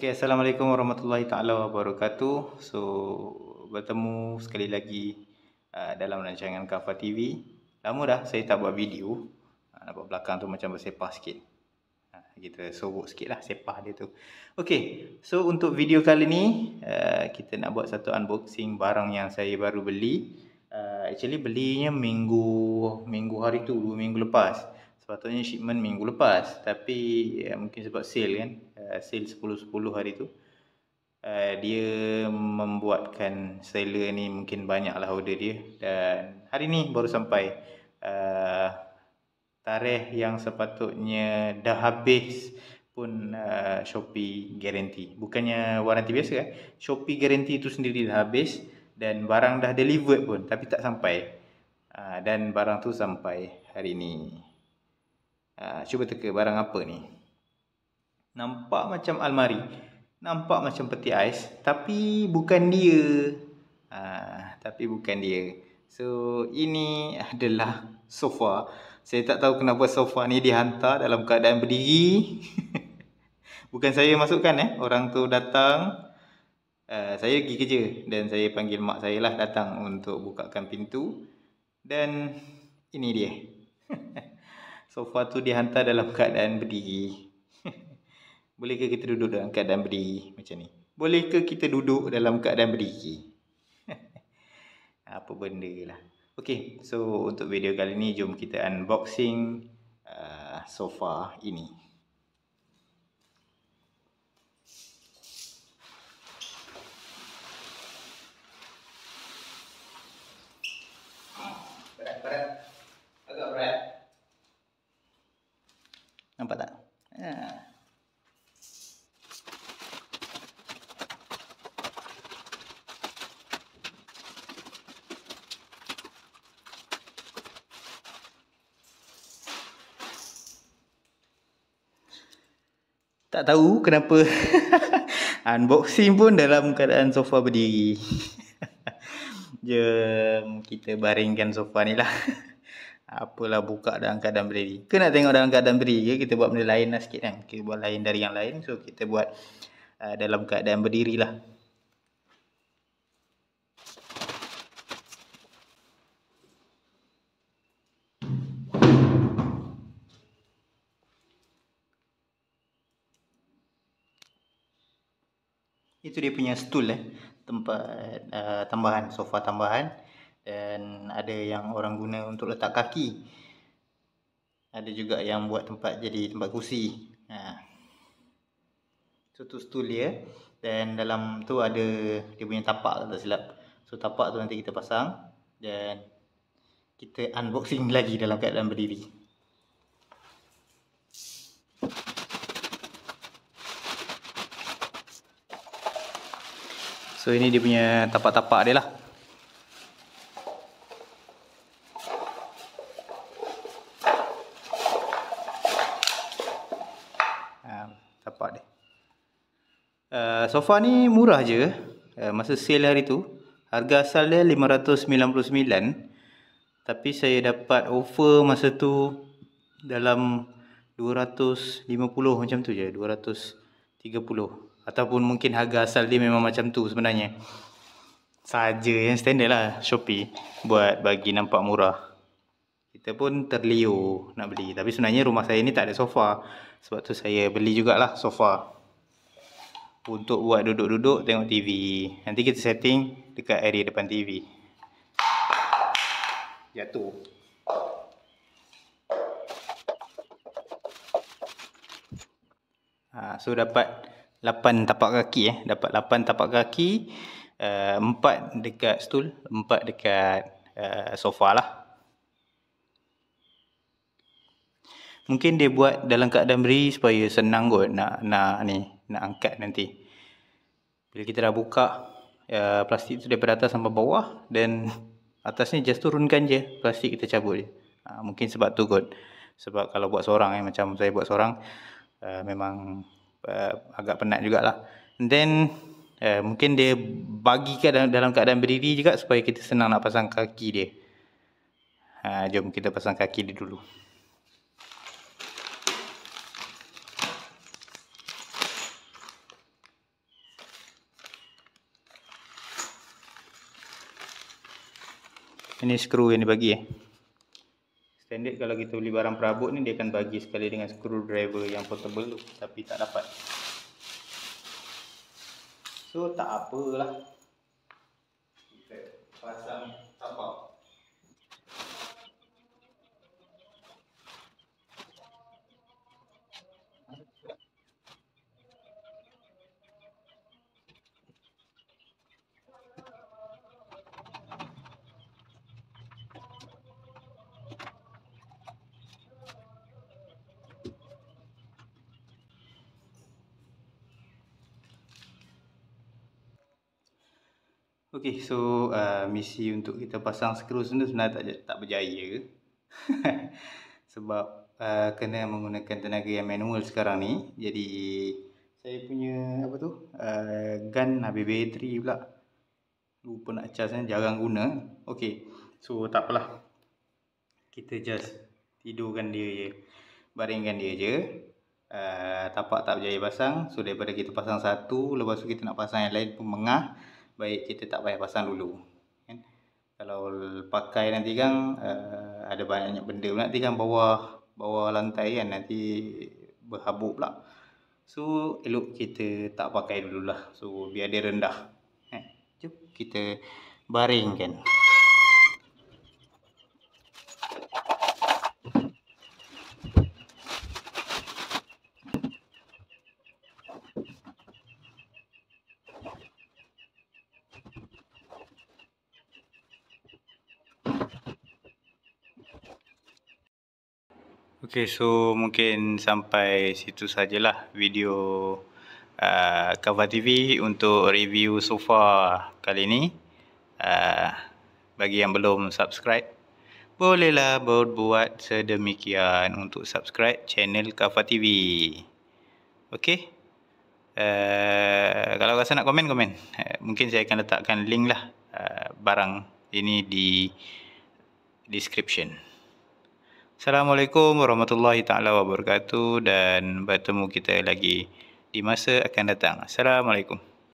Okay, Assalamualaikum warahmatullahi taala wabarakatuh. So, bertemu sekali lagi uh, dalam rancangan Kafa TV. Lama dah saya tak buat video. Uh, nampak belakang tu macam bersepah sikit. Uh, kita sorok sikit lah sepah dia tu. Okay, so untuk video kali ni, uh, kita nak buat satu unboxing barang yang saya baru beli. Uh, actually, belinya minggu minggu hari tu, dua minggu lepas. Uh, sepatutnya shipment minggu lepas tapi uh, mungkin sebab sale kan uh, sale 10-10 hari tu uh, dia membuatkan seller ni mungkin banyaklah order dia dan hari ni baru sampai uh, tarikh yang sepatutnya dah habis pun uh, Shopee guarantee bukannya waranti biasa kan Shopee guarantee tu sendiri dah habis dan barang dah delivered pun tapi tak sampai uh, dan barang tu sampai hari ni Ah, cuba teka barang apa ni. Nampak macam almari. Nampak macam peti ais. Tapi bukan dia. Ha, tapi bukan dia. So, ini adalah sofa. Saya tak tahu kenapa sofa ni dihantar dalam keadaan berdiri. bukan saya masukkan eh. Orang tu datang. Uh, saya pergi kerja dan saya panggil mak saya lah datang untuk bukakan pintu. Dan ini dia. Sofa tu dihantar dalam keadaan berdiri. Bolehkah kita duduk dalam keadaan berdiri macam ni? Bolehkah kita duduk dalam keadaan berdiri? Apa benda lah. Okay, so untuk video kali ni jom kita unboxing uh, sofa ini. Berat-berat. Agak berat nampak tak? Ha. Tak tahu kenapa unboxing pun dalam keadaan sofa berdiri. Jom kita baringkan sofa ni lah. apalah buka dalam keadaan berdiri. Ke nak tengok dalam keadaan berdiri ke kita buat benda lain lah sikit kan. Kita buat lain dari yang lain. So kita buat uh, dalam keadaan berdiri lah. Itu dia punya stool eh. Tempat uh, tambahan, sofa tambahan dan ada yang orang guna untuk letak kaki ada juga yang buat tempat jadi tempat kursi ha. so tu stool dia dan dalam tu ada dia punya tapak lah, tak silap so tapak tu nanti kita pasang dan kita unboxing lagi dalam keadaan berdiri So ini dia punya tapak-tapak dia lah dapat dia. Uh, eh, sofa ni murah je. Uh, masa sale hari tu. Harga asal dia RM599. Tapi saya dapat offer masa tu dalam RM250 macam tu je. RM230. Ataupun mungkin harga asal dia memang macam tu sebenarnya. Saja yang standard lah Shopee. Buat bagi nampak murah kita pun terliur nak beli. Tapi sebenarnya rumah saya ni tak ada sofa. Sebab tu saya beli jugalah sofa. Untuk buat duduk-duduk tengok TV. Nanti kita setting dekat area depan TV. Jatuh. Ha, so dapat 8 tapak kaki eh. Dapat 8 tapak kaki. Uh, eh, 4 dekat stool. 4 dekat uh, sofa lah. Mungkin dia buat dalam keadaan beri supaya senang kot nak nak ni nak angkat nanti. Bila kita dah buka uh, plastik tu daripada atas sampai bawah dan atas ni just turunkan je plastik kita cabut je. Ha, mungkin sebab tu kot. Sebab kalau buat seorang eh, macam saya buat seorang uh, memang uh, agak penat jugalah. And then uh, mungkin dia bagi ke dalam, dalam keadaan berdiri juga supaya kita senang nak pasang kaki dia. Ha, jom kita pasang kaki dia dulu. ini skru yang dibagi eh. Standard kalau kita beli barang perabot ni dia akan bagi sekali dengan skru driver yang portable tapi tak dapat. So tak apalah. Kita pasang tapak. Okey, so uh, misi untuk kita pasang skru sebenarnya tak tak berjaya. Sebab uh, kena menggunakan tenaga yang manual sekarang ni. Jadi saya punya apa tu? Uh, gun habis bateri pula. Lupa nak charge ni eh, jarang guna. Okey. So tak apalah. Kita just tidurkan dia je. Baringkan dia je. Uh, tapak tak berjaya pasang. So daripada kita pasang satu, lepas tu kita nak pasang yang lain pun mengah baik kita tak payah pasang dulu kan? kalau pakai nanti kan uh, ada banyak benda pula nanti kan bawah bawah lantai kan nanti berhabuk pula so elok kita tak pakai dululah so biar dia rendah eh, jom kita baringkan kan Okay, so mungkin sampai situ sajalah video uh, cover TV untuk review so far kali ini. Uh, bagi yang belum subscribe, bolehlah buat sedemikian untuk subscribe channel Kava TV. Okay. Uh, kalau rasa nak komen, komen. Uh, mungkin saya akan letakkan link lah uh, barang ini di description. Assalamualaikum warahmatullahi taala wabarakatuh dan bertemu kita lagi di masa akan datang. Assalamualaikum.